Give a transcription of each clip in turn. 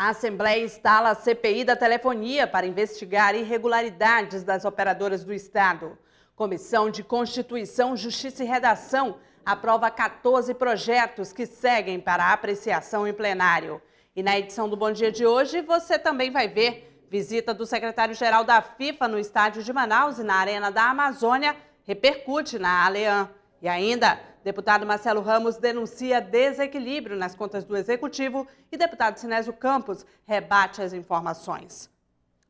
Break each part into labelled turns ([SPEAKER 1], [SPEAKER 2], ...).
[SPEAKER 1] A Assembleia instala a CPI da telefonia para investigar irregularidades das operadoras do Estado. Comissão de Constituição, Justiça e Redação aprova 14 projetos que seguem para apreciação em plenário. E na edição do Bom Dia de hoje, você também vai ver visita do secretário-geral da FIFA no estádio de Manaus e na Arena da Amazônia repercute na Aleã. E ainda, Deputado Marcelo Ramos denuncia desequilíbrio nas contas do Executivo e deputado Sinésio Campos rebate as informações.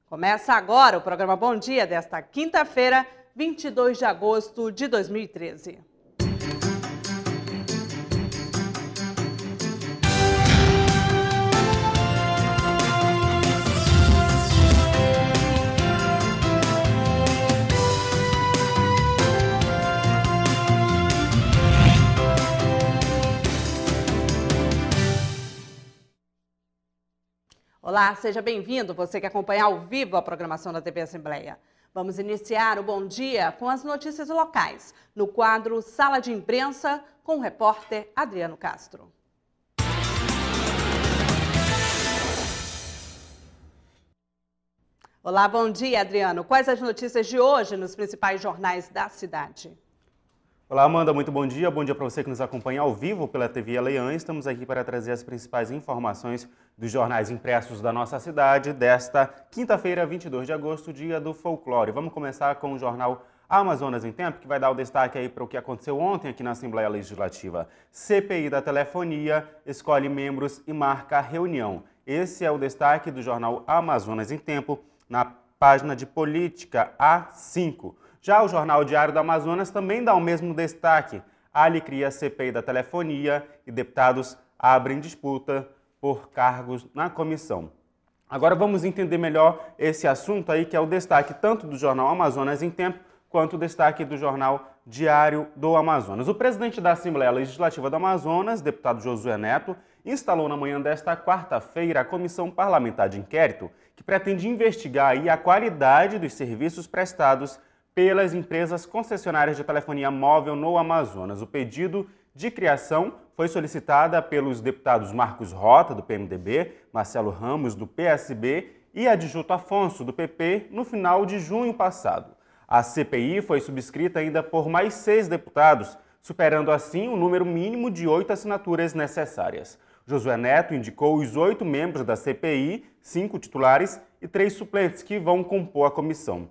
[SPEAKER 1] Começa agora o programa Bom Dia desta quinta-feira, 22 de agosto de 2013. Olá, seja bem-vindo, você que acompanha ao vivo a programação da TV Assembleia. Vamos iniciar o Bom Dia com as notícias locais, no quadro Sala de Imprensa, com o repórter Adriano Castro. Olá, bom dia, Adriano. Quais as notícias de hoje nos principais jornais da cidade?
[SPEAKER 2] Olá, Amanda, muito bom dia. Bom dia para você que nos acompanha ao vivo pela TV Leão. Estamos aqui para trazer as principais informações dos jornais impressos da nossa cidade desta quinta-feira, 22 de agosto, dia do folclore. Vamos começar com o jornal Amazonas em Tempo, que vai dar o destaque aí para o que aconteceu ontem aqui na Assembleia Legislativa. CPI da Telefonia escolhe membros e marca reunião. Esse é o destaque do jornal Amazonas em Tempo, na página de política A5. Já o jornal Diário do Amazonas também dá o mesmo destaque. Ali cria CPI da telefonia e deputados abrem disputa por cargos na comissão. Agora vamos entender melhor esse assunto aí, que é o destaque tanto do jornal Amazonas em Tempo quanto o destaque do jornal Diário do Amazonas. O presidente da Assembleia Legislativa do Amazonas, deputado Josué Neto, instalou na manhã desta quarta-feira a Comissão Parlamentar de Inquérito, que pretende investigar aí a qualidade dos serviços prestados pelas empresas concessionárias de telefonia móvel no Amazonas. O pedido de criação foi solicitada pelos deputados Marcos Rota, do PMDB, Marcelo Ramos, do PSB e adjunto Afonso, do PP, no final de junho passado. A CPI foi subscrita ainda por mais seis deputados, superando assim o número mínimo de oito assinaturas necessárias. Josué Neto indicou os oito membros da CPI, cinco titulares e três suplentes que vão compor a comissão.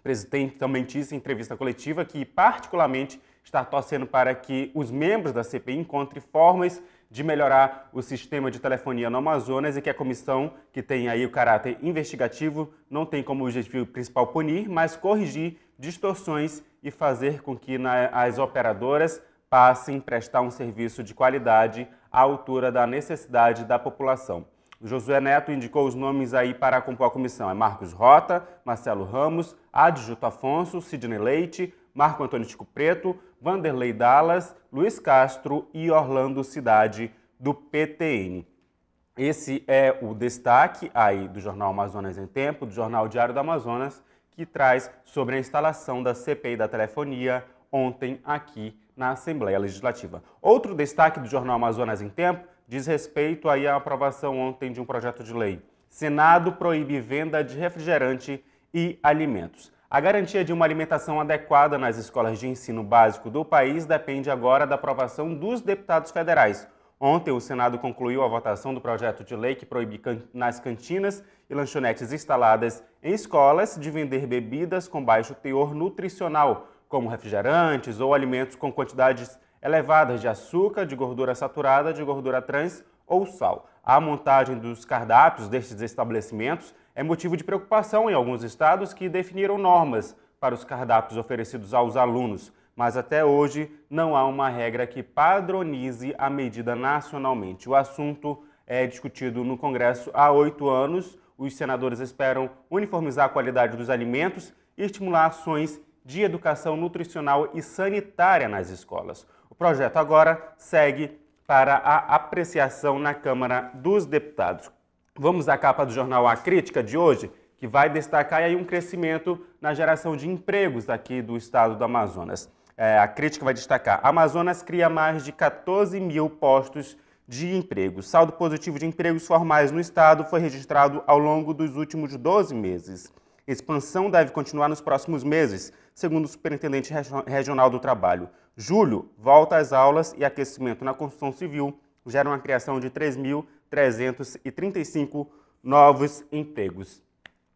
[SPEAKER 2] O presidente também disse em entrevista coletiva que, particularmente, está torcendo para que os membros da CPI encontrem formas de melhorar o sistema de telefonia no Amazonas e que a comissão, que tem aí o caráter investigativo, não tem como objetivo principal punir, mas corrigir distorções e fazer com que na, as operadoras passem a prestar um serviço de qualidade à altura da necessidade da população. Josué Neto indicou os nomes aí para compor a comissão. É Marcos Rota, Marcelo Ramos, Adjuto Afonso, Sidney Leite, Marco Antônio Tico Preto, Vanderlei Dallas, Luiz Castro e Orlando Cidade do PTN. Esse é o destaque aí do Jornal Amazonas em Tempo, do Jornal Diário do Amazonas, que traz sobre a instalação da CPI da telefonia ontem aqui na Assembleia Legislativa. Outro destaque do Jornal Amazonas em Tempo diz respeito aí à aprovação ontem de um projeto de lei. Senado proíbe venda de refrigerante e alimentos. A garantia de uma alimentação adequada nas escolas de ensino básico do país depende agora da aprovação dos deputados federais. Ontem, o Senado concluiu a votação do projeto de lei que proíbe can nas cantinas e lanchonetes instaladas em escolas de vender bebidas com baixo teor nutricional, como refrigerantes ou alimentos com quantidades elevadas de açúcar, de gordura saturada, de gordura trans ou sal. A montagem dos cardápios destes estabelecimentos é motivo de preocupação em alguns estados que definiram normas para os cardápios oferecidos aos alunos, mas até hoje não há uma regra que padronize a medida nacionalmente. O assunto é discutido no Congresso há oito anos. Os senadores esperam uniformizar a qualidade dos alimentos e estimular ações de educação nutricional e sanitária nas escolas. O projeto agora segue para a apreciação na Câmara dos Deputados. Vamos à capa do jornal A Crítica de hoje, que vai destacar aí um crescimento na geração de empregos aqui do estado do Amazonas. É, a crítica vai destacar: Amazonas cria mais de 14 mil postos de emprego. saldo positivo de empregos formais no estado foi registrado ao longo dos últimos 12 meses. Expansão deve continuar nos próximos meses, segundo o Superintendente Regional do Trabalho. Julho, volta às aulas e aquecimento na construção civil geram a criação de 3.335 novos empregos.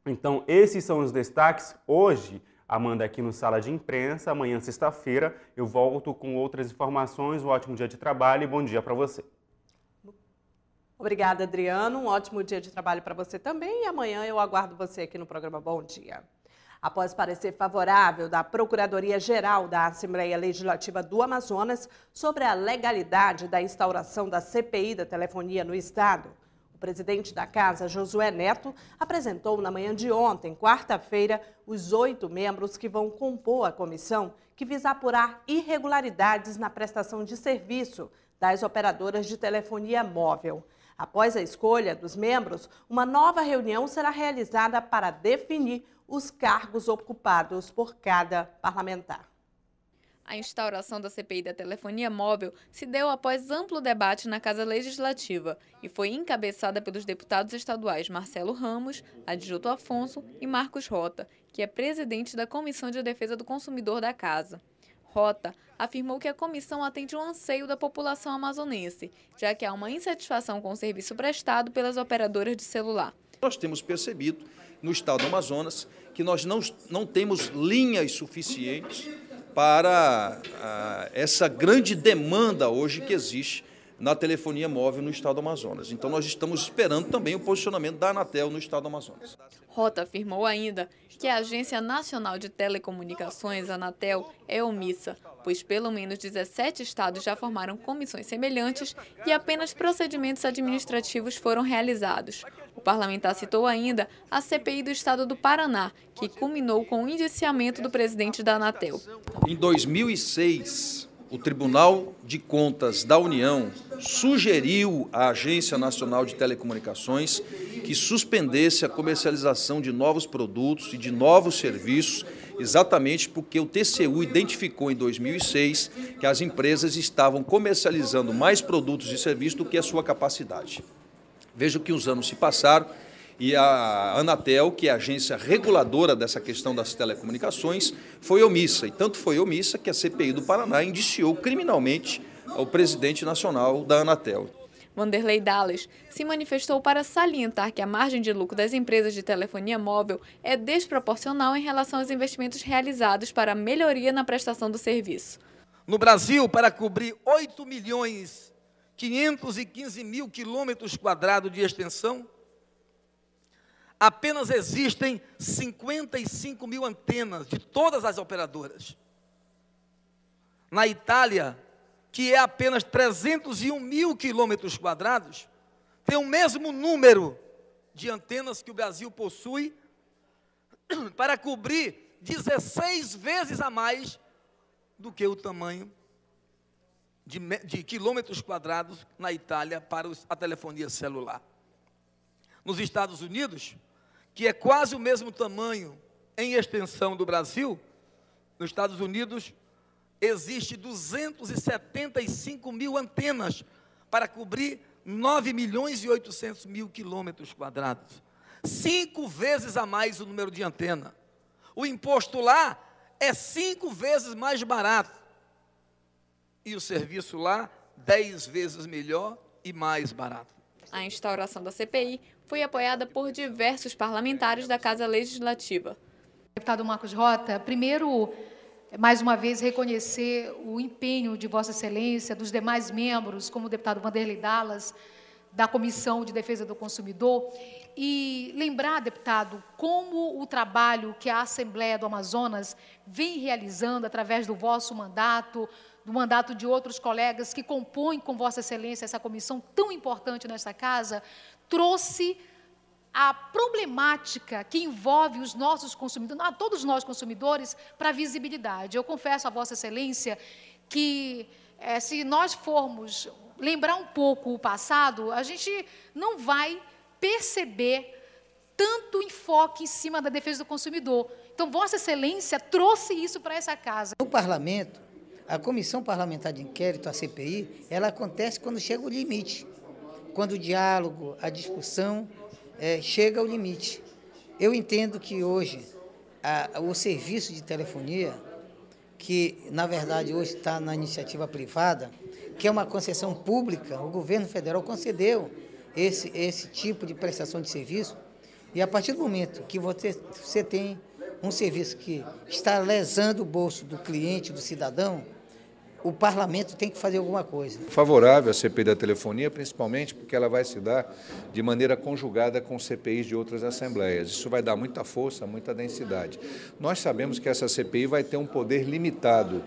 [SPEAKER 2] Então, esses são os destaques hoje. Amanda aqui no Sala de Imprensa. Amanhã, sexta-feira, eu volto com outras informações. Um ótimo dia de trabalho e bom dia para você.
[SPEAKER 1] Obrigada, Adriano. Um ótimo dia de trabalho para você também. E amanhã eu aguardo você aqui no programa Bom Dia. Após parecer favorável da Procuradoria-Geral da Assembleia Legislativa do Amazonas sobre a legalidade da instauração da CPI da telefonia no Estado, o presidente da Casa, Josué Neto, apresentou na manhã de ontem, quarta-feira, os oito membros que vão compor a comissão que visa apurar irregularidades na prestação de serviço das operadoras de telefonia móvel. Após a escolha dos membros, uma nova reunião será realizada para definir os cargos ocupados por cada parlamentar.
[SPEAKER 3] A instauração da CPI da telefonia móvel se deu após amplo debate na Casa Legislativa e foi encabeçada pelos deputados estaduais Marcelo Ramos, Adjuto Afonso e Marcos Rota, que é presidente da Comissão de Defesa do Consumidor da Casa. Rota afirmou que a comissão atende o anseio da população amazonense, já que há uma insatisfação com o serviço prestado pelas operadoras de celular.
[SPEAKER 4] Nós temos percebido no estado do Amazonas que nós não, não temos linhas suficientes para ah, essa grande demanda hoje que existe na telefonia móvel no estado do Amazonas. Então nós estamos esperando também o posicionamento da Anatel no estado do Amazonas.
[SPEAKER 3] Rota afirmou ainda que a Agência Nacional de Telecomunicações, Anatel, é omissa, pois pelo menos 17 estados já formaram comissões semelhantes e apenas procedimentos administrativos foram realizados. O parlamentar citou ainda a CPI do estado do Paraná, que culminou com o indiciamento do presidente da Anatel.
[SPEAKER 4] Em 2006, o Tribunal de Contas da União sugeriu à Agência Nacional de Telecomunicações que suspendesse a comercialização de novos produtos e de novos serviços, exatamente porque o TCU identificou em 2006 que as empresas estavam comercializando mais produtos e serviços do que a sua capacidade. Veja que os anos se passaram e a Anatel, que é a agência reguladora dessa questão das telecomunicações, foi omissa. E tanto foi omissa que a CPI do Paraná indiciou criminalmente o presidente nacional da Anatel.
[SPEAKER 3] Vanderlei Dallas se manifestou para salientar que a margem de lucro das empresas de telefonia móvel é desproporcional em relação aos investimentos realizados para a melhoria na prestação do serviço.
[SPEAKER 5] No Brasil, para cobrir 8 milhões 515 mil quilômetros quadrados de extensão, apenas existem 55 mil antenas de todas as operadoras. Na Itália, que é apenas 301 mil quilômetros quadrados, tem o mesmo número de antenas que o Brasil possui para cobrir 16 vezes a mais do que o tamanho de, de quilômetros quadrados na Itália para a telefonia celular nos Estados Unidos, que é quase o mesmo tamanho em extensão do Brasil, nos Estados Unidos existe 275 mil antenas para cobrir 9 milhões e 800 mil quilômetros quadrados. Cinco vezes a mais o número de antena. O imposto lá é cinco vezes mais barato. E o serviço lá, dez vezes melhor e mais barato.
[SPEAKER 3] A instauração da CPI foi apoiada por diversos parlamentares da Casa Legislativa. Deputado Marcos Rota, primeiro, mais uma vez, reconhecer o empenho de Vossa Excelência, dos demais membros, como o deputado Vanderlei Dallas, da Comissão de Defesa do Consumidor, e lembrar, deputado, como o trabalho que a Assembleia do Amazonas vem realizando através do vosso mandato, do mandato de outros colegas que compõem com Vossa Excelência essa comissão tão importante nesta casa, trouxe a problemática que envolve os nossos consumidores, a todos nós consumidores, para a visibilidade. Eu confesso a Vossa Excelência que é, se nós formos lembrar um pouco o passado, a gente não vai perceber tanto enfoque em cima da defesa do consumidor. Então, Vossa Excelência trouxe isso para essa casa. O
[SPEAKER 6] parlamento, a comissão parlamentar de inquérito, a CPI, ela acontece quando chega o limite quando o diálogo, a discussão é, chega ao limite. Eu entendo que hoje a, o serviço de telefonia, que na verdade hoje está na iniciativa privada, que é uma concessão pública, o governo federal concedeu esse, esse tipo de prestação de serviço, e a partir do momento que você, você tem um serviço que está lesando o bolso do cliente, do cidadão, o parlamento tem que fazer alguma coisa.
[SPEAKER 7] Favorável à CPI da telefonia, principalmente porque ela vai se dar de maneira conjugada com CPIs de outras assembleias. Isso vai dar muita força, muita densidade. Nós sabemos que essa CPI vai ter um poder limitado.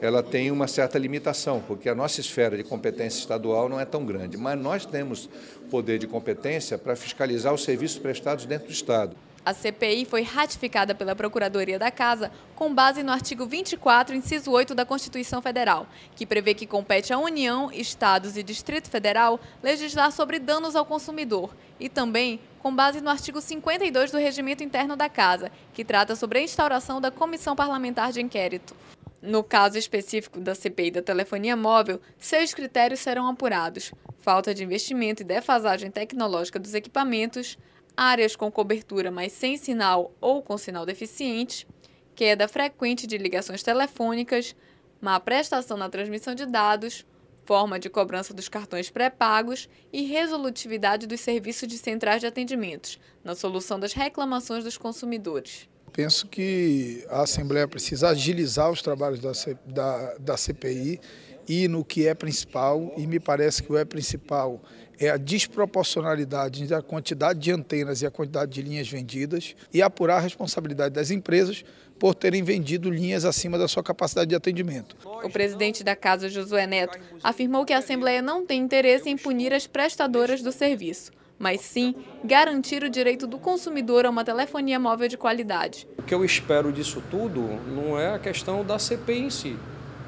[SPEAKER 7] Ela tem uma certa limitação, porque a nossa esfera de competência estadual não é tão grande, mas nós temos poder de competência para fiscalizar os serviços prestados dentro do Estado.
[SPEAKER 3] A CPI foi ratificada pela Procuradoria da Casa com base no artigo 24, inciso 8 da Constituição Federal, que prevê que compete à União, Estados e Distrito Federal legislar sobre danos ao consumidor e também com base no artigo 52 do Regimento Interno da Casa, que trata sobre a instauração da Comissão Parlamentar de Inquérito. No caso específico da CPI da telefonia móvel, seis critérios serão apurados: falta de investimento e defasagem tecnológica dos equipamentos, áreas com cobertura, mas sem sinal ou com sinal deficiente, queda frequente de ligações telefônicas, má prestação na transmissão de dados, forma de cobrança dos cartões pré-pagos e resolutividade dos serviços de centrais de atendimentos na solução das reclamações dos consumidores.
[SPEAKER 8] Penso que a Assembleia precisa agilizar os trabalhos da, da, da CPI e no que é principal, e me parece que o é principal é a desproporcionalidade da quantidade de antenas e a quantidade de linhas vendidas e apurar a responsabilidade das empresas por terem vendido linhas acima da sua capacidade de atendimento.
[SPEAKER 3] O presidente da Casa, Josué Neto, afirmou que a Assembleia não tem interesse em punir as prestadoras do serviço, mas sim garantir o direito do consumidor a uma telefonia móvel de qualidade.
[SPEAKER 9] O que eu espero disso tudo não é a questão da CPI em si.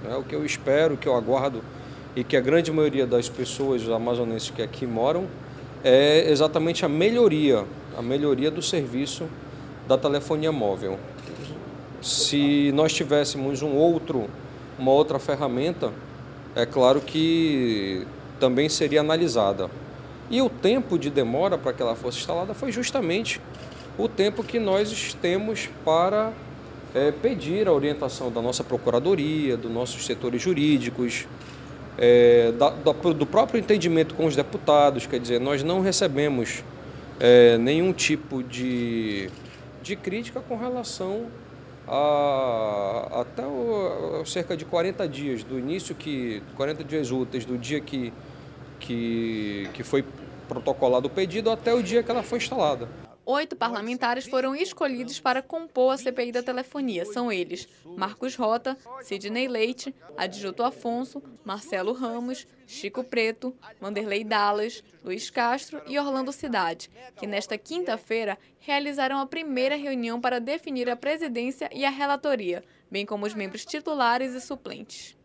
[SPEAKER 9] Né? O que eu espero, o que eu aguardo e que a grande maioria das pessoas amazonenses que aqui moram é exatamente a melhoria, a melhoria do serviço da telefonia móvel. Se nós tivéssemos um outro, uma outra ferramenta, é claro que também seria analisada. E o tempo de demora para que ela fosse instalada foi justamente o tempo que nós temos para é, pedir a orientação da nossa procuradoria, dos nossos setores jurídicos, é, da, do próprio entendimento com os deputados, quer dizer, nós não recebemos é, nenhum tipo de, de crítica com relação a, até o, cerca de 40 dias do início que 40 dias úteis do dia que, que, que foi protocolado o pedido até o dia que ela foi instalada.
[SPEAKER 3] Oito parlamentares foram escolhidos para compor a CPI da telefonia. São eles Marcos Rota, Sidney Leite, Adjuto Afonso, Marcelo Ramos, Chico Preto, Vanderlei Dallas, Luiz Castro e Orlando Cidade, que nesta quinta-feira realizaram a primeira reunião para definir a presidência e a relatoria, bem como os membros titulares e suplentes.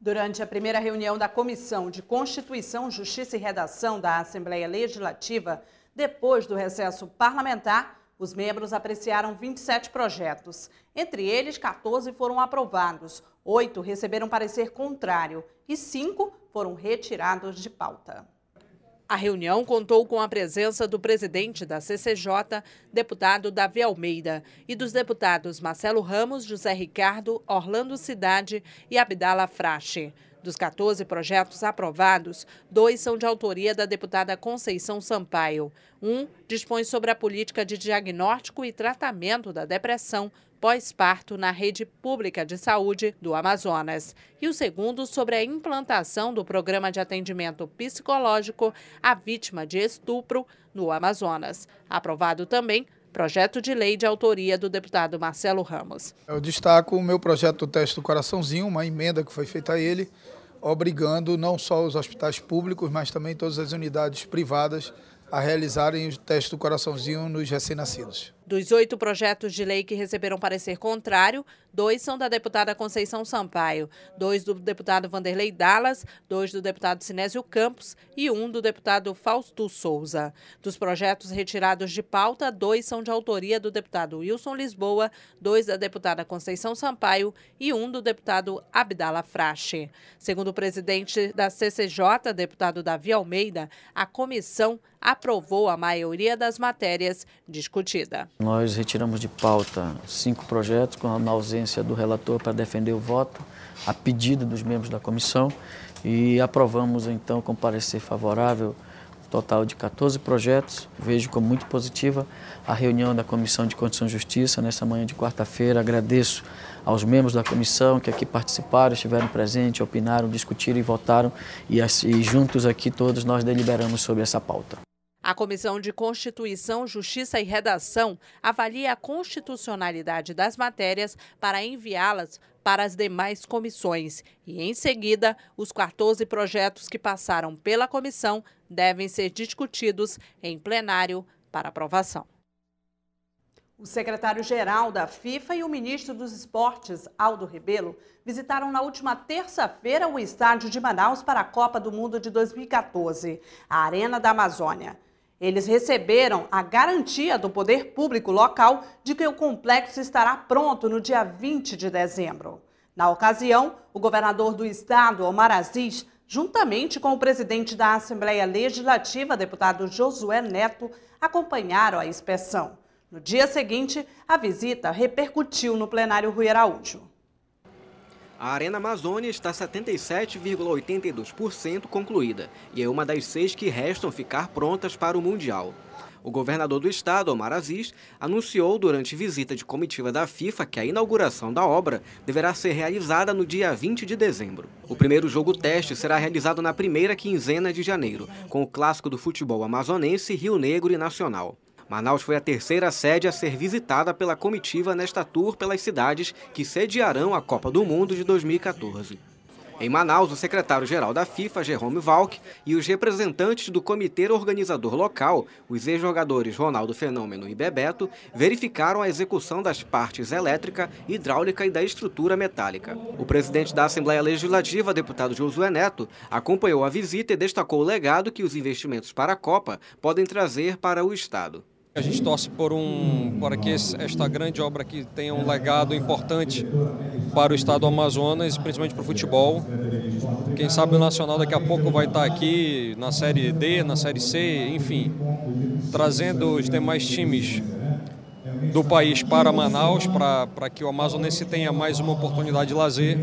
[SPEAKER 3] Durante a primeira reunião da Comissão de Constituição, Justiça e
[SPEAKER 1] Redação da Assembleia Legislativa, depois do recesso parlamentar, os membros apreciaram 27 projetos. Entre eles, 14 foram aprovados, 8 receberam parecer contrário e 5 foram retirados de pauta. A reunião contou com a presença do presidente da CCJ, deputado Davi Almeida, e dos deputados Marcelo Ramos, José Ricardo, Orlando Cidade e Abdala Frache. Dos 14 projetos aprovados, dois são de autoria da deputada Conceição Sampaio. Um dispõe sobre a política de diagnóstico e tratamento da depressão pós-parto na rede pública de saúde do Amazonas, e o segundo sobre a implantação do programa de atendimento psicológico à vítima de estupro no Amazonas. Aprovado também projeto de lei de autoria do deputado Marcelo Ramos.
[SPEAKER 8] Eu destaco o meu projeto do teste do coraçãozinho, uma emenda que foi feita a ele, obrigando não só os hospitais públicos, mas também todas as unidades privadas a realizarem o teste do coraçãozinho nos recém-nascidos.
[SPEAKER 1] Dos oito projetos de lei que receberam parecer contrário, dois são da deputada Conceição Sampaio, dois do deputado Vanderlei Dallas, dois do deputado Sinésio Campos e um do deputado Fausto Souza. Dos projetos retirados de pauta, dois são de autoria do deputado Wilson Lisboa, dois da deputada Conceição Sampaio e um do deputado Abdala Frache. Segundo o presidente da CCJ, deputado Davi Almeida, a comissão aprovou a maioria das matérias discutida.
[SPEAKER 5] Nós retiramos de pauta cinco projetos, com a ausência do relator para defender o voto, a pedido dos membros da comissão, e aprovamos então com parecer favorável total de 14 projetos. Vejo como muito positiva a reunião da Comissão de Constituição e Justiça nessa manhã de quarta-feira. Agradeço aos membros da comissão que aqui participaram, estiveram presentes, opinaram, discutiram e votaram. E, e juntos aqui todos nós deliberamos sobre essa pauta.
[SPEAKER 1] A Comissão de Constituição, Justiça e Redação avalia a constitucionalidade das matérias para enviá-las para as demais comissões e, em seguida, os 14 projetos que passaram pela comissão devem ser discutidos em plenário para aprovação. O secretário-geral da FIFA e o ministro dos Esportes, Aldo Rebelo, visitaram na última terça-feira o estádio de Manaus para a Copa do Mundo de 2014, a Arena da Amazônia. Eles receberam a garantia do poder público local de que o complexo estará pronto no dia 20 de dezembro. Na ocasião, o governador do estado, Omar Aziz, juntamente com o presidente da Assembleia Legislativa, deputado Josué Neto, acompanharam a inspeção. No dia seguinte, a visita repercutiu no plenário Rui Araújo.
[SPEAKER 10] A Arena Amazônia está 77,82% concluída e é uma das seis que restam ficar prontas para o Mundial. O governador do estado, Omar Aziz, anunciou durante visita de comitiva da FIFA que a inauguração da obra deverá ser realizada no dia 20 de dezembro. O primeiro jogo teste será realizado na primeira quinzena de janeiro, com o clássico do futebol amazonense Rio Negro e Nacional. Manaus foi a terceira sede a ser visitada pela comitiva nesta tour pelas cidades que sediarão a Copa do Mundo de 2014. Em Manaus, o secretário-geral da FIFA, Jerome Valk, e os representantes do comitê organizador local, os ex-jogadores Ronaldo Fenômeno e Bebeto, verificaram a execução das partes elétrica, hidráulica e da estrutura metálica. O presidente da Assembleia Legislativa, deputado Josué Neto, acompanhou a visita e destacou o legado que os investimentos para a Copa podem trazer para o Estado. A gente torce por um, para
[SPEAKER 9] que esta grande obra aqui tenha um legado importante para o estado do Amazonas, principalmente para o futebol. Quem sabe o Nacional daqui a pouco vai estar tá aqui na Série D, na Série C, enfim, trazendo os demais times do país para Manaus, para, para que o amazonense tenha mais uma oportunidade de lazer.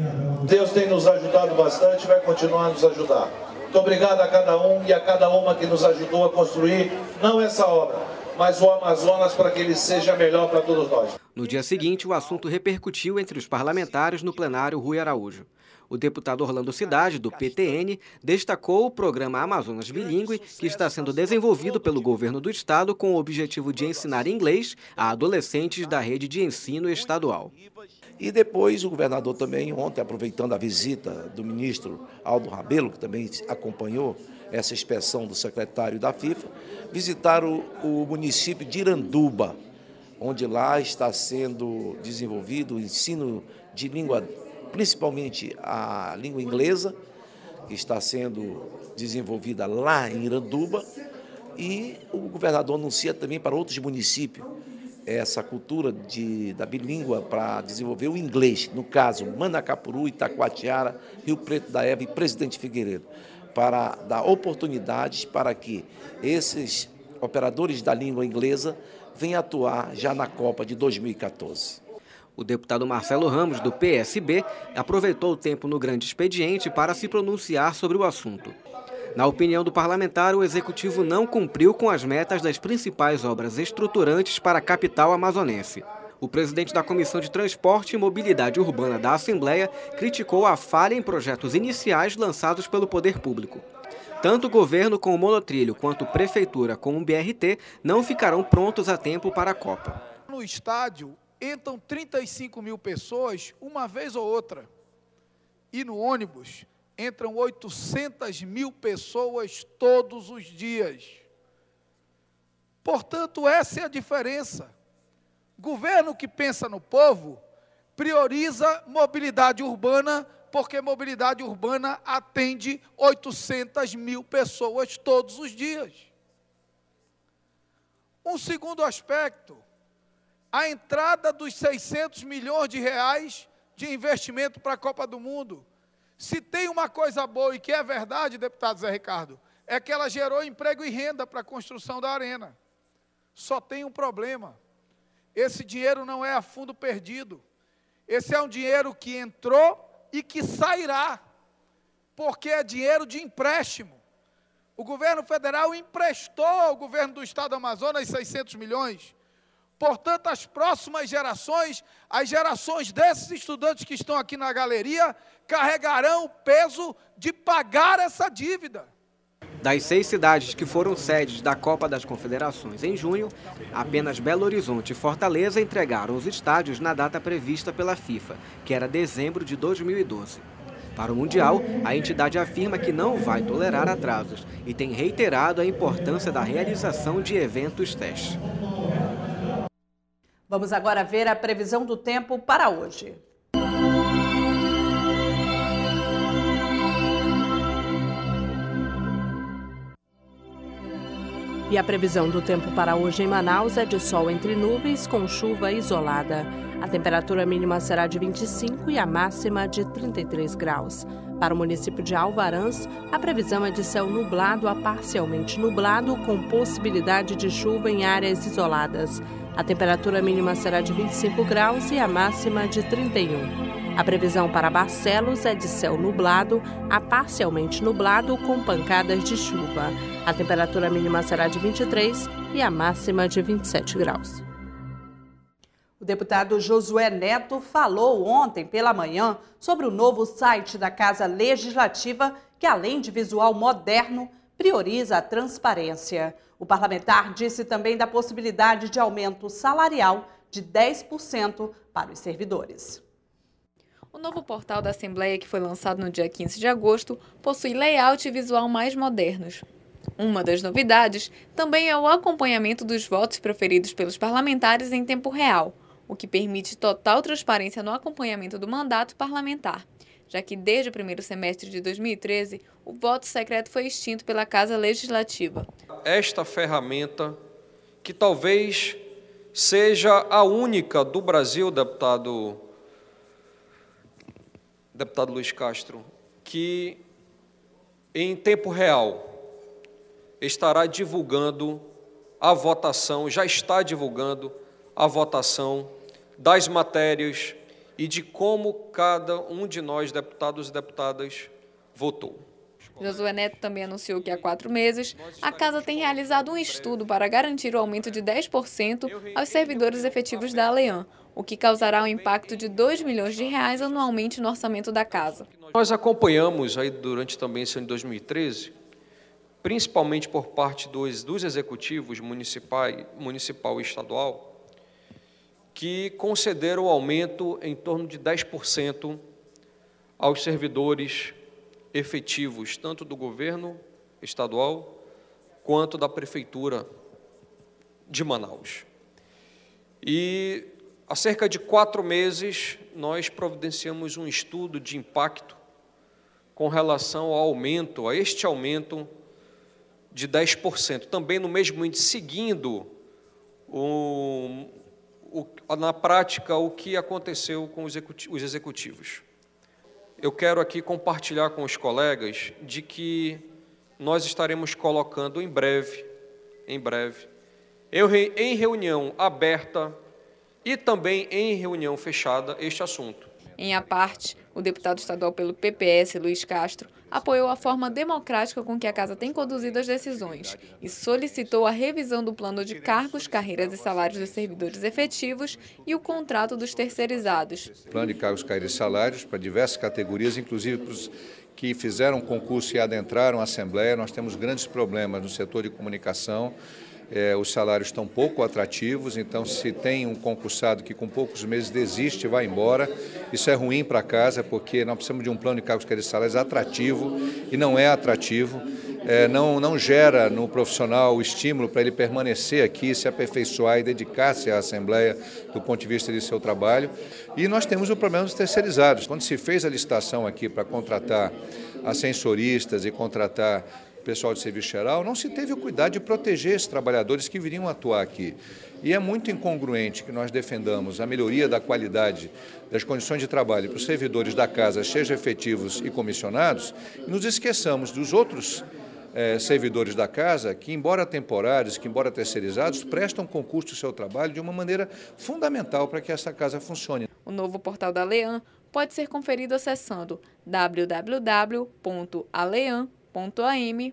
[SPEAKER 8] Deus tem nos ajudado bastante, vai continuar a nos ajudar. Muito obrigado a cada um e a cada uma que nos ajudou a construir, não essa obra, mas o Amazonas para que ele seja melhor para todos nós.
[SPEAKER 10] No dia seguinte, o assunto repercutiu entre os parlamentares no plenário Rui Araújo. O deputado Orlando Cidade, do PTN, destacou o programa Amazonas Bilingue, que está sendo desenvolvido pelo governo do estado com o objetivo de ensinar inglês a
[SPEAKER 5] adolescentes da rede de ensino estadual. E depois o governador também, ontem, aproveitando a visita do ministro Aldo Rabelo, que também acompanhou essa inspeção do secretário da FIFA, visitaram o, o município de Iranduba, onde lá está sendo desenvolvido o ensino de língua, principalmente a língua inglesa, que está sendo desenvolvida lá em Iranduba, e o governador anuncia também para outros municípios essa cultura de, da bilíngua para desenvolver o inglês, no caso, Manacapuru, Itacoatiara, Rio Preto da Eva e Presidente Figueiredo para dar oportunidades para que esses operadores da língua inglesa venham atuar já na Copa de 2014. O deputado Marcelo Ramos, do PSB, aproveitou
[SPEAKER 10] o tempo no grande expediente para se pronunciar sobre o assunto. Na opinião do parlamentar, o executivo não cumpriu com as metas das principais obras estruturantes para a capital amazonense. O presidente da Comissão de Transporte e Mobilidade Urbana da Assembleia criticou a falha em projetos iniciais lançados pelo poder público. Tanto o governo com o monotrilho quanto a prefeitura com o BRT não ficarão prontos a tempo para a Copa.
[SPEAKER 8] No estádio entram 35 mil pessoas uma vez ou outra. E no ônibus entram 800 mil pessoas todos os dias. Portanto, essa é a diferença. Governo que pensa no povo prioriza mobilidade urbana, porque mobilidade urbana atende 800 mil pessoas todos os dias. Um segundo aspecto, a entrada dos 600 milhões de reais de investimento para a Copa do Mundo. Se tem uma coisa boa e que é verdade, deputado Zé Ricardo, é que ela gerou emprego e renda para a construção da arena. Só tem um problema. Esse dinheiro não é a fundo perdido. Esse é um dinheiro que entrou e que sairá, porque é dinheiro de empréstimo. O governo federal emprestou ao governo do estado do Amazonas 600 milhões. Portanto, as próximas gerações, as gerações desses estudantes que estão aqui na galeria, carregarão o peso de pagar essa dívida.
[SPEAKER 10] Das seis cidades que foram sedes da Copa das Confederações em junho, apenas Belo Horizonte e Fortaleza entregaram os estádios na data prevista pela FIFA, que era dezembro de 2012. Para o Mundial, a entidade afirma que não vai tolerar atrasos e tem reiterado a importância da realização de eventos teste.
[SPEAKER 1] Vamos agora ver a previsão do tempo para hoje. E a previsão do tempo para hoje em Manaus é de sol entre nuvens com chuva isolada. A temperatura mínima será de 25 e a máxima de 33 graus. Para o município de Alvarãs, a previsão é de céu nublado a parcialmente nublado, com possibilidade de chuva em áreas isoladas. A temperatura mínima será de 25 graus e a máxima de 31. A previsão para Barcelos é de céu nublado a parcialmente nublado com pancadas de chuva. A temperatura mínima será de 23 e a máxima de 27 graus. O deputado Josué Neto falou ontem pela manhã sobre o novo site da Casa Legislativa, que além de visual moderno, prioriza a transparência. O parlamentar disse também da possibilidade de aumento salarial
[SPEAKER 3] de 10% para os servidores. O novo portal da Assembleia, que foi lançado no dia 15 de agosto, possui layout e visual mais modernos. Uma das novidades também é o acompanhamento dos votos proferidos pelos parlamentares em tempo real, o que permite total transparência no acompanhamento do mandato parlamentar, já que desde o primeiro semestre de 2013 o voto secreto foi extinto pela Casa Legislativa.
[SPEAKER 9] Esta ferramenta, que talvez seja a única do Brasil, deputado deputado Luiz Castro, que em tempo real estará divulgando a votação, já está divulgando a votação das matérias e de como cada um de nós, deputados e deputadas, votou.
[SPEAKER 3] Josué Neto também anunciou que há quatro meses a Casa tem realizado um estudo para garantir o aumento de 10% aos servidores efetivos da Aleã, o que causará um impacto de 2 milhões de reais anualmente no orçamento da casa.
[SPEAKER 9] Nós acompanhamos aí durante também esse ano de 2013, principalmente por parte dos, dos executivos municipal municipal e estadual, que concederam aumento em torno de 10% aos servidores efetivos, tanto do governo estadual quanto da prefeitura de Manaus. E Há cerca de quatro meses, nós providenciamos um estudo de impacto com relação ao aumento, a este aumento de 10%. Também no mesmo índice, seguindo o, o, na prática o que aconteceu com os executivos. Eu quero aqui compartilhar com os colegas de que nós estaremos colocando em breve, em breve, em reunião aberta e também em reunião fechada este assunto.
[SPEAKER 3] Em a parte, o deputado estadual pelo PPS, Luiz Castro, apoiou a forma democrática com que a Casa tem conduzido as decisões e solicitou a revisão do plano de cargos, carreiras e salários dos servidores efetivos e o contrato dos terceirizados.
[SPEAKER 7] Plano de cargos, carreiras e salários para diversas categorias, inclusive para os que fizeram concurso e adentraram a Assembleia. Nós temos grandes problemas no setor de comunicação, é, os salários estão pouco atrativos, então se tem um concursado que com poucos meses desiste e vai embora, isso é ruim para casa, porque nós precisamos de um plano de cargos que é de salários atrativo e não é atrativo. É, não, não gera no profissional o estímulo para ele permanecer aqui, se aperfeiçoar e dedicar-se à Assembleia do ponto de vista de seu trabalho. E nós temos o problema dos terceirizados. Quando se fez a licitação aqui para contratar ascensoristas e contratar pessoal de serviço geral, não se teve o cuidado de proteger esses trabalhadores que viriam atuar aqui. E é muito incongruente que nós defendamos a melhoria da qualidade das condições de trabalho para os servidores da casa, sejam efetivos e comissionados, e nos esqueçamos dos outros eh, servidores da casa que, embora temporários, que embora terceirizados, prestam concurso ao seu trabalho de uma maneira fundamental para que essa casa funcione.
[SPEAKER 3] O novo portal da Lean pode ser conferido acessando www.alean.com www.am.gov.br.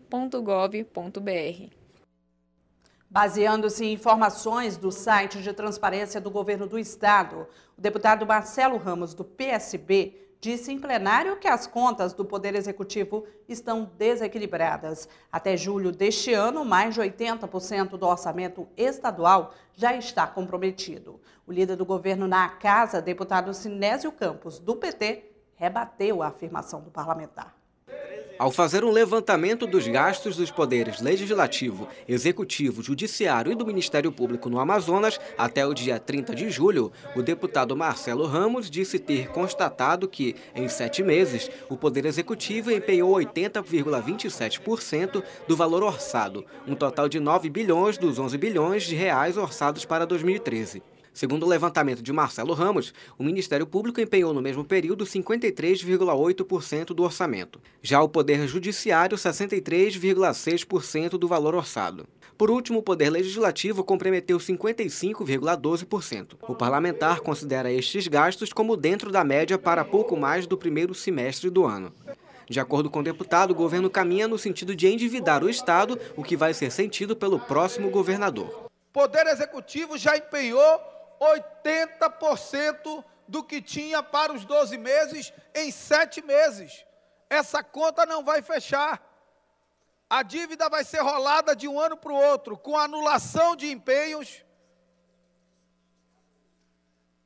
[SPEAKER 3] Baseando-se em informações do site de transparência do
[SPEAKER 1] governo do estado, o deputado Marcelo Ramos, do PSB, disse em plenário que as contas do Poder Executivo estão desequilibradas. Até julho deste ano, mais de 80% do orçamento estadual já está comprometido. O líder do governo na casa, deputado Sinésio Campos, do PT, rebateu a afirmação do parlamentar.
[SPEAKER 10] Ao fazer um levantamento dos gastos dos poderes legislativo, executivo, judiciário e do Ministério Público no Amazonas até o dia 30 de julho, o deputado Marcelo Ramos disse ter constatado que, em sete meses, o Poder Executivo empenhou 80,27% do valor orçado, um total de 9 bilhões dos 11 bilhões de reais orçados para 2013. Segundo o levantamento de Marcelo Ramos, o Ministério Público empenhou no mesmo período 53,8% do orçamento. Já o Poder Judiciário, 63,6% do valor orçado. Por último, o Poder Legislativo comprometeu 55,12%. O parlamentar considera estes gastos como dentro da média para pouco mais do primeiro semestre do ano. De acordo com o deputado, o governo caminha no sentido de endividar o Estado, o que vai ser sentido pelo próximo governador. O
[SPEAKER 5] Poder
[SPEAKER 8] Executivo já empenhou 80% do que tinha para os 12 meses em 7 meses. Essa conta não vai fechar. A dívida vai ser rolada de um ano para o outro, com anulação de empenhos.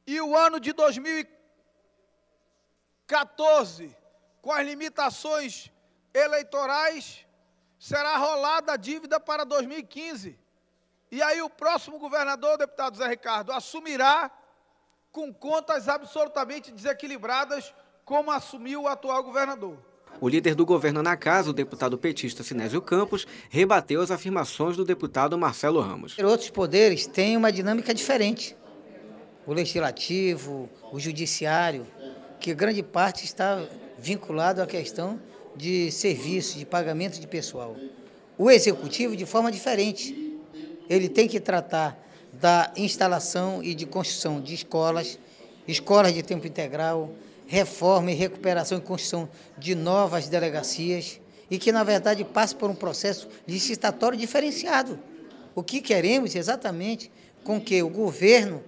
[SPEAKER 8] E o ano de 2014, com as limitações eleitorais, será rolada a dívida para 2015. E aí o próximo governador, o deputado Zé Ricardo, assumirá com contas absolutamente desequilibradas, como assumiu o atual
[SPEAKER 6] governador.
[SPEAKER 10] O líder do governo na casa, o deputado petista Sinésio Campos, rebateu as afirmações do deputado Marcelo Ramos.
[SPEAKER 6] Outros poderes têm uma dinâmica diferente. O legislativo, o judiciário, que grande parte está vinculado à questão de serviços, de pagamento de pessoal. O executivo de forma diferente ele tem que tratar da instalação e de construção de escolas, escolas de tempo integral, reforma e recuperação e construção de novas delegacias e que, na verdade, passe por um processo licitatório diferenciado. O que queremos é exatamente com que o governo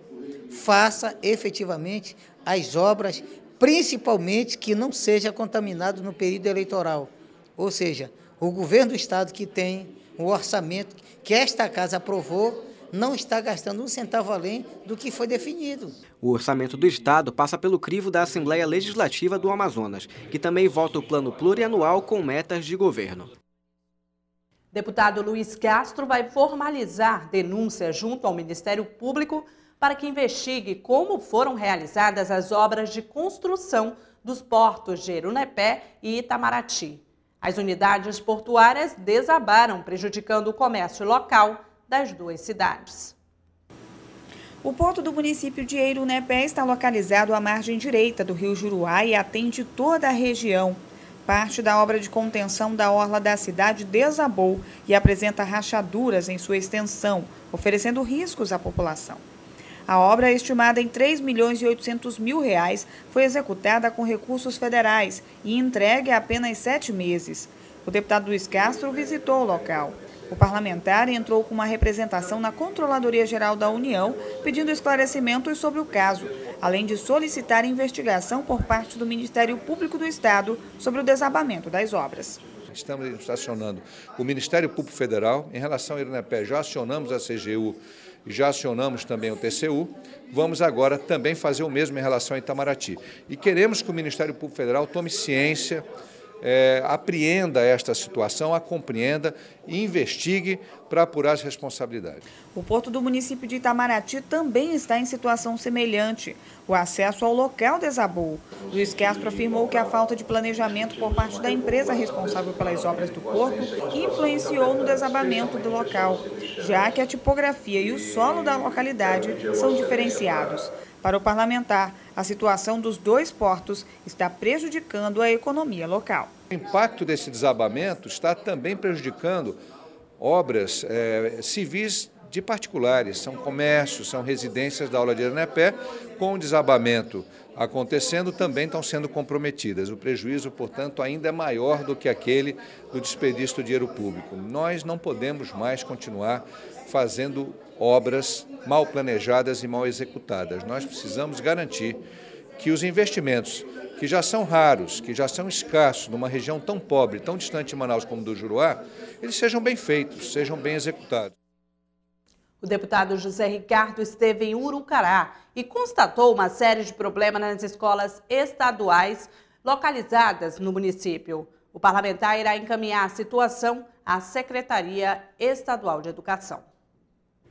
[SPEAKER 6] faça efetivamente as obras, principalmente que não seja contaminado no período eleitoral. Ou seja, o governo do Estado que tem o orçamento que esta casa aprovou não está gastando um centavo além do que foi definido.
[SPEAKER 10] O orçamento do Estado passa pelo crivo da Assembleia Legislativa do Amazonas, que também vota o plano plurianual com metas de governo.
[SPEAKER 1] Deputado Luiz Castro vai formalizar denúncia junto ao Ministério Público para que investigue como foram realizadas as obras de construção dos portos de Erunepé e Itamaraty. As unidades portuárias desabaram, prejudicando o comércio local das duas cidades.
[SPEAKER 11] O porto do município de Eirunepé está localizado à margem direita do rio Juruá e atende toda a região. Parte da obra de contenção da orla da cidade desabou e apresenta rachaduras em sua extensão, oferecendo riscos à população. A obra, estimada em 3 milhões e 800 mil reais, foi executada com recursos federais e entregue há apenas sete meses. O deputado Luiz Castro visitou o local. O parlamentar entrou com uma representação na Controladoria Geral da União, pedindo esclarecimentos sobre o caso, além de solicitar investigação por parte do Ministério Público do Estado sobre o desabamento das obras
[SPEAKER 7] estamos acionando o Ministério Público Federal em relação ao IRNEPE. Já acionamos a CGU já acionamos também o TCU, vamos agora também fazer o mesmo em relação a Itamaraty. E queremos que o Ministério Público Federal tome ciência é, apreenda esta situação, a compreenda e investigue para apurar as responsabilidades.
[SPEAKER 11] O porto do município de Itamaraty também está em situação semelhante. O acesso ao local desabou. Luiz Castro afirmou que a falta de planejamento por parte da empresa responsável pelas obras do porto influenciou no desabamento do local, já que a tipografia e o solo da localidade são diferenciados. Para o parlamentar, a situação dos dois portos está prejudicando a economia local. O impacto desse desabamento está também prejudicando
[SPEAKER 7] obras é, civis de particulares, são comércios, são residências da aula de Aranepé, com o desabamento acontecendo, também estão sendo comprometidas. O prejuízo, portanto, ainda é maior do que aquele do desperdício do dinheiro público. Nós não podemos mais continuar fazendo obras mal planejadas e mal executadas. Nós precisamos garantir que os investimentos que já são raros, que já são escassos numa região tão pobre, tão distante de Manaus como do Juruá, eles sejam bem feitos, sejam bem executados.
[SPEAKER 1] O deputado José Ricardo esteve em Urucará e constatou uma série de problemas nas escolas estaduais localizadas no município. O parlamentar irá encaminhar a situação à Secretaria Estadual de Educação.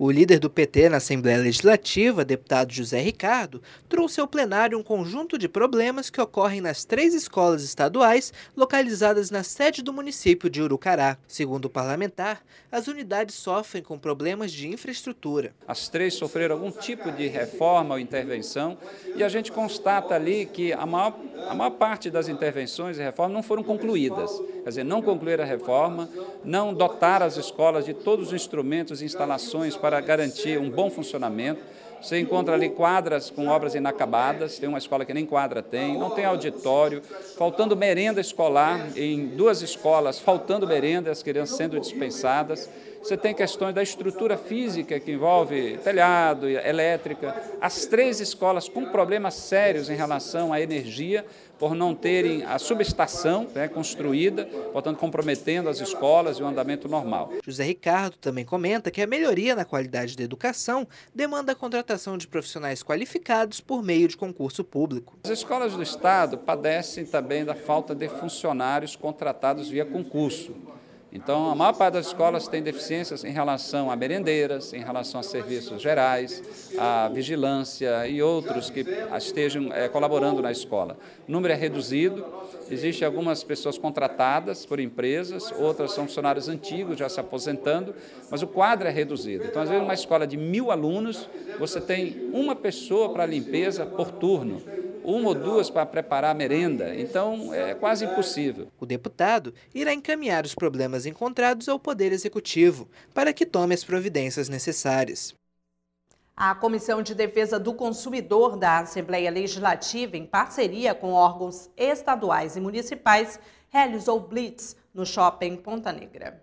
[SPEAKER 1] O líder do PT na Assembleia Legislativa, deputado José Ricardo, trouxe ao plenário um conjunto de problemas que ocorrem nas três escolas estaduais localizadas na sede do município de Urucará. Segundo o parlamentar, as
[SPEAKER 12] unidades sofrem com problemas de infraestrutura. As três sofreram algum tipo de reforma ou intervenção e a gente constata ali que a maior, a maior parte das intervenções e reformas não foram concluídas. Quer dizer, não concluir a reforma, não dotar as escolas de todos os instrumentos e instalações para para garantir um bom funcionamento. Você encontra ali quadras com obras inacabadas, tem uma escola que nem quadra tem, não tem auditório, faltando merenda escolar em duas escolas, faltando merenda, as crianças sendo dispensadas. Você tem questões da estrutura física que envolve telhado, elétrica, as três escolas com problemas sérios em relação à energia por não terem a subestação né, construída, portanto comprometendo as escolas e o andamento normal. José Ricardo
[SPEAKER 1] também comenta que a melhoria na qualidade da educação demanda a contratação de profissionais qualificados por meio de concurso público. As escolas do
[SPEAKER 12] Estado padecem também da falta de funcionários contratados via concurso. Então, a maior parte das escolas tem deficiências em relação a merendeiras, em relação a serviços gerais, a vigilância e outros que estejam é, colaborando na escola. O número é reduzido, existem algumas pessoas contratadas por empresas, outras são funcionários antigos, já se aposentando, mas o quadro é reduzido. Então, às vezes, uma escola de mil alunos, você tem uma pessoa para limpeza por turno uma ou duas para preparar a merenda, então é quase impossível.
[SPEAKER 1] O deputado irá encaminhar os problemas encontrados ao Poder Executivo para que tome as providências necessárias. A Comissão de Defesa do Consumidor da Assembleia Legislativa, em parceria com órgãos estaduais e municipais, realizou blitz no shopping Ponta Negra.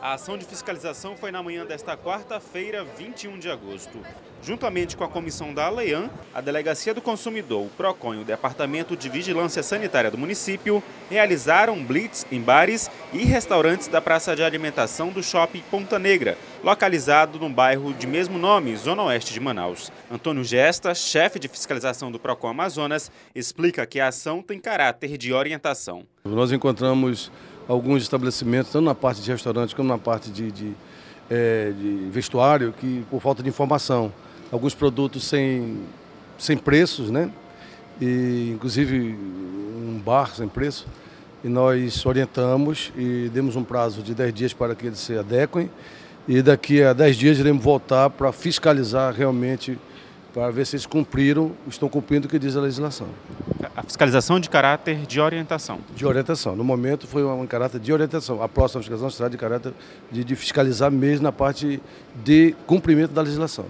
[SPEAKER 2] A ação de fiscalização foi na manhã desta quarta-feira, 21 de agosto. Juntamente com a comissão da Aleian, a Delegacia do Consumidor, o PROCON e o Departamento de Vigilância Sanitária do município realizaram blitz em bares e restaurantes da praça de alimentação do shopping Ponta Negra, localizado no bairro de mesmo nome, Zona Oeste de Manaus. Antônio Gesta, chefe de fiscalização do PROCON Amazonas, explica que a ação tem caráter de orientação.
[SPEAKER 8] Nós encontramos alguns estabelecimentos, tanto na parte de restaurantes como na parte de, de, é, de vestuário, que por falta de informação. Alguns produtos sem, sem preços, né? E, inclusive um bar sem preço. E nós orientamos e demos um prazo de 10 dias para que eles se adequem. E daqui a 10 dias iremos voltar para fiscalizar realmente, para ver se eles cumpriram, estão cumprindo o que diz a legislação
[SPEAKER 2] a fiscalização de caráter de orientação.
[SPEAKER 8] De orientação. No momento foi um caráter de orientação. A próxima fiscalização será de caráter de, de fiscalizar mesmo na parte de cumprimento da legislação.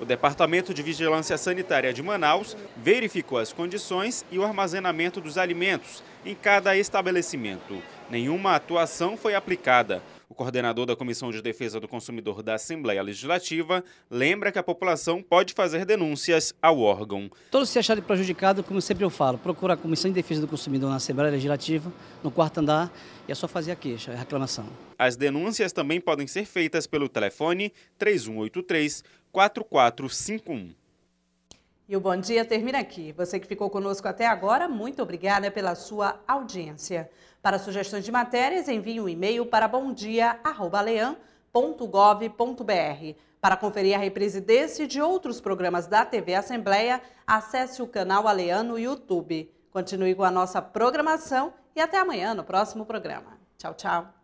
[SPEAKER 2] O Departamento de Vigilância Sanitária de Manaus verificou as condições e o armazenamento dos alimentos em cada estabelecimento. Nenhuma atuação foi aplicada. O coordenador da Comissão de Defesa do Consumidor da Assembleia Legislativa lembra que a população pode fazer denúncias ao órgão.
[SPEAKER 1] Todos se acharem prejudicados, como sempre eu falo, procura a Comissão de Defesa do Consumidor na Assembleia Legislativa, no quarto andar, e é só fazer a queixa, a reclamação.
[SPEAKER 2] As denúncias também podem ser feitas pelo telefone 3183 4451.
[SPEAKER 1] E o Bom Dia termina aqui. Você que ficou conosco até agora, muito obrigada pela sua audiência. Para sugestões de matérias, envie um e-mail para bomdia.leão.gov.br. Para conferir a reprise desse e de outros programas da TV Assembleia, acesse o canal Aleão no YouTube. Continue com a nossa programação e até amanhã no próximo programa. Tchau, tchau.